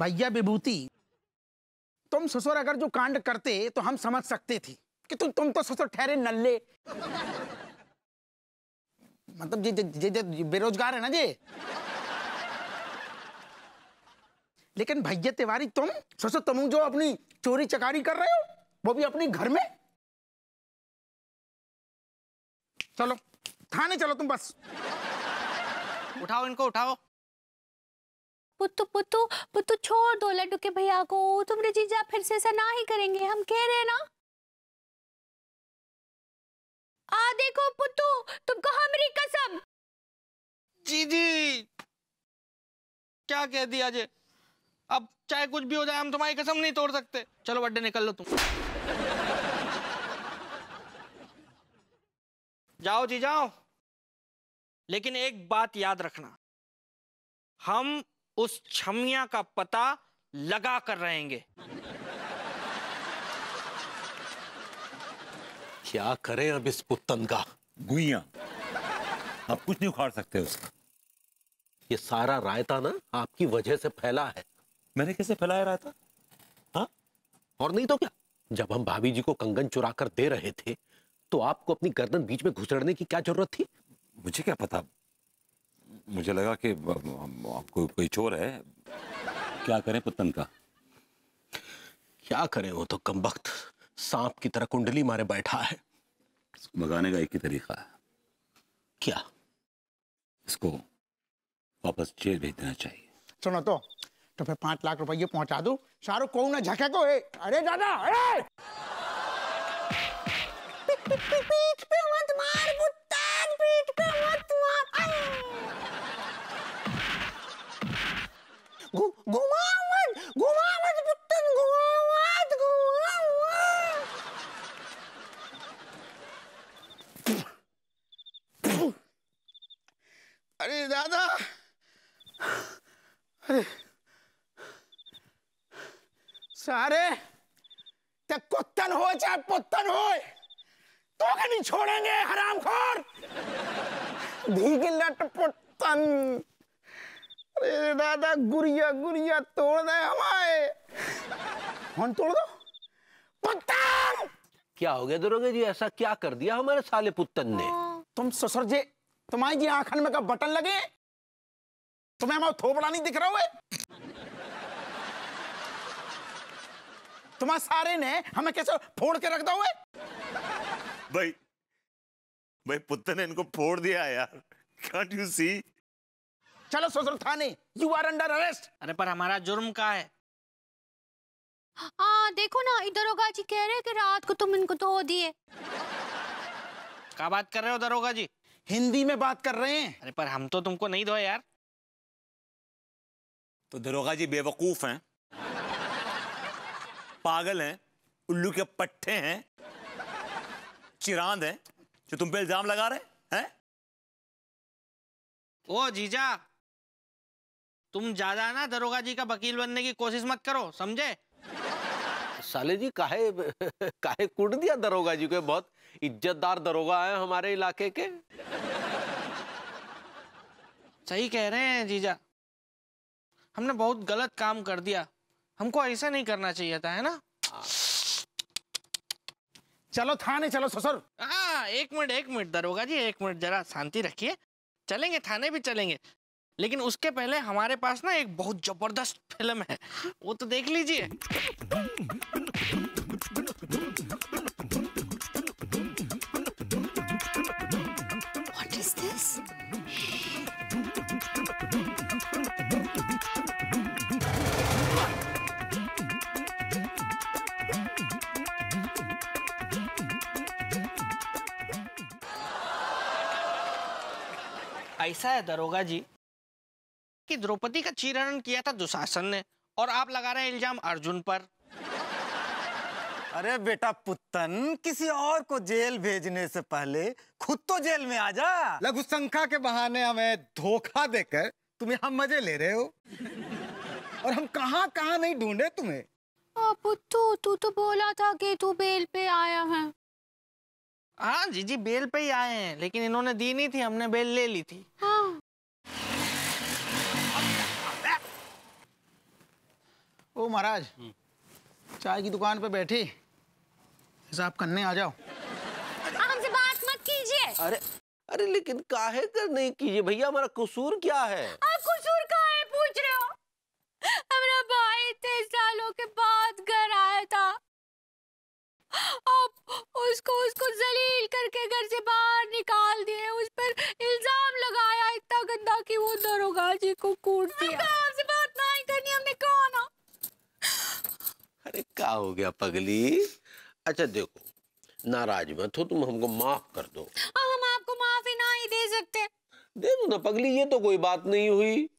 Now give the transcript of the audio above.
भैया विभूति तुम ससुर अगर जो कांड करते तो हम समझ सकते थे कि तुम तुम तो ससुर ठहरे नल्ले मतलब जे, जे, जे, जे बेरोजगार है ना जे लेकिन भैया तिवारी तुम ससुर तुम जो अपनी चोरी चकारी कर रहे हो वो भी अपने घर में चलो थाने चलो तुम बस उठाओ इनको उठाओ पुतु पुतु पुतु छोड़ दो लड्डू के भैया को तुम्हारे जीजा फिर से ऐसा ना ही करेंगे हम कह रहे ना आ देखो पुतु कहो मेरी कसम जीजी क्या कह दिया जे अब चाहे कुछ भी हो जाए हम तुम्हारी कसम नहीं तोड़ सकते चलो बड्डे निकल लो तुम जाओ जी जाओ लेकिन एक बात याद रखना हम उस छमिया का पता लगा कर रहेंगे क्या करें अब इस पुतन का गुइया आप कुछ नहीं उखाड़ सकते उसका ये सारा रायता ना आपकी वजह से फैला है मैंने कैसे फैलाया रायता हाँ और नहीं तो क्या जब हम भाभी जी को कंगन चुरा कर दे रहे थे तो आपको अपनी गर्दन बीच में घुसड़ने की क्या जरूरत थी मुझे क्या पता मुझे लगा कि आपको कोई चोर है क्या करें पुतन का क्या करें वो तो कम वक्त सांप की तरह कुंडली मारे बैठा है इसको भगाने का एक ही तरीका है क्या इसको वापस जेल भेज देना चाहिए सुनो तो तो फिर पांच लाख रुपये पहुंचा दो शाहरुख को ना झके को अरे दादा अरे दादा अरे सारे ते कुत्तन हो चाहे पुत्तन हो तो के नहीं छोड़ेंगे हराम खोर लट पुत्तन अरे दादा गुड़िया गुड़िया तोड़ दे हमारे फोन तोड़ दो पुत्तन क्या हो गया दरोगे जी ऐसा क्या कर दिया हमारे साले पुत्तन ने हाँ। तुम ससुर जी तुम्हारी जी आंखन में का बटन लगे तुम्हें हमारा थोपड़ा नहीं दिख रहा हुए तुम्हारे सारे ने हमें कैसे फोड़ के रख दो हुए भाई भाई पुत्र ने इनको फोड़ दिया यार कांट यू सी चलो सोसल थाने यू आर अंडर अरेस्ट अरे पर हमारा जुर्म का है आ, हाँ, देखो ना दरोगा जी कह रहे कि रात को तुम इनको धो तो दिए क्या बात कर रहे हो दरोगा जी हिंदी में बात कर रहे हैं अरे पर हम तो तुमको नहीं धोए यार तो दरोगा जी बेवकूफ हैं पागल हैं उल्लू के पट्टे हैं चिरांद हैं जो तुम पे इल्जाम लगा रहे हैं ओ जीजा तुम ज्यादा ना दरोगा जी का वकील बनने की कोशिश मत करो समझे साले जी काहे काहे कूट दिया दरोगा जी को बहुत इज्जतदार दरोगा है हमारे इलाके के सही कह रहे हैं जीजा हमने बहुत गलत काम कर दिया हमको ऐसा नहीं करना चाहिए था है ना चलो थाने चलो ससुर हाँ एक मिनट एक मिनट दरोगा जी एक मिनट जरा शांति रखिए चलेंगे थाने भी चलेंगे लेकिन उसके पहले हमारे पास ना एक बहुत जबरदस्त फिल्म है वो तो देख लीजिए ऐसा है दरोगा जी कि द्रौपदी का चीरहरण किया था दुशासन ने और आप लगा रहे हैं इल्जाम अर्जुन पर अरे बेटा पुतन किसी और को जेल भेजने से पहले खुद तो जेल में आ जा लघु संख्या के बहाने हमें धोखा देकर तुम यहाँ मजे ले रहे हो और हम कहाँ कहाँ नहीं ढूंढे तुम्हें पुत्तू तू तो बोला था कि तू बेल पे आया है हाँ जी जी बेल पे ही आए हैं लेकिन इन्होंने दी नहीं थी हमने बेल ले ली थी हाँ। ओ महाराज हम्म। चाय की दुकान पे बैठे हिसाब करने आ जाओ हमसे बात मत कीजिए अरे अरे लेकिन काहे कर नहीं कीजिए भैया हमारा कसूर क्या है आप कसूर का है पूछ रहे हो हमारा भाई इतने सालों के बाद घर आया था और उसको उसको जलील करके घर से बाहर निकाल दिए उस पर इल्जाम लगाया इतना गंदा कि वो दरोगा जी को कूट दिया आपसे बात नहीं करनी हमने कौन अरे क्या हो गया पगली अच्छा देखो नाराज मत हो तुम हमको माफ कर दो हाँ, हम आपको माफी ना ही दे सकते दे दो ना पगली ये तो कोई बात नहीं हुई